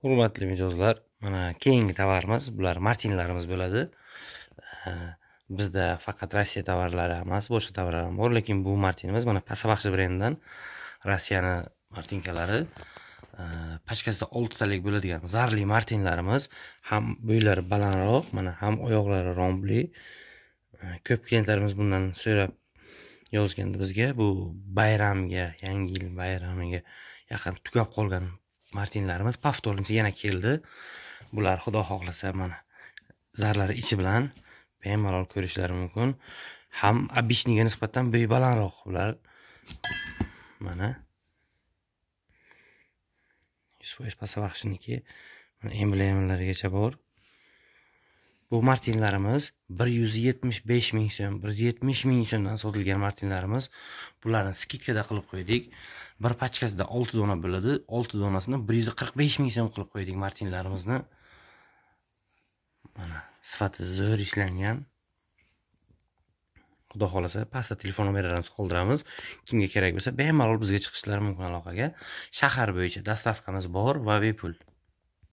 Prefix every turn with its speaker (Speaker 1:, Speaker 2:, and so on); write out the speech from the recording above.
Speaker 1: hurmatli mijozlar mana keyingi tovarimiz bular martinlarimiz bo'ladi bizda faqat rossiya tovarlari emas boshqa tovarlar ham bor lekin bu martinimiz mana pasabaxshi brendidan rossiyani martinkalari pachkasida oltitalik bo'ladigan zarli martinlarimiz ham bo'ylari balandroq mana ham oyoqlari rombli ko'p klientlarimiz bundan so'rab yozgandi bizga bu bayramga yangi yil bayramiga yaqin tugab qolgan martinlarimiz paftolimsi yana keldi bular xudo xohlasa mana zarlari ichi bilan bemalol ko'rishlari mumkin ham обычныйga nisbatan balandroq bular mana yuz foiz pasavaxshiniki emblemalarigacha bor bu martinlarimiz bir yuz yetmish besh ming so'm bir yuz yetmish ming so'mdan sotilgan martinlarimiz bularni skidkada qilib qo'ydik bir pachkasida olti dona bo'ladi olti donasini bir yuz qirq besh ming so'm qilib qo'ydik martinlarimizni mana sifati zo'r ishlangan xudo xohlasa pastda telefon nomerlarimizni qoldiramiz kimga kerak bo'lsa bemalol bizga chiqishlari mumkin aloqaga shahar bo'yicha dastavkamiz bor va bepul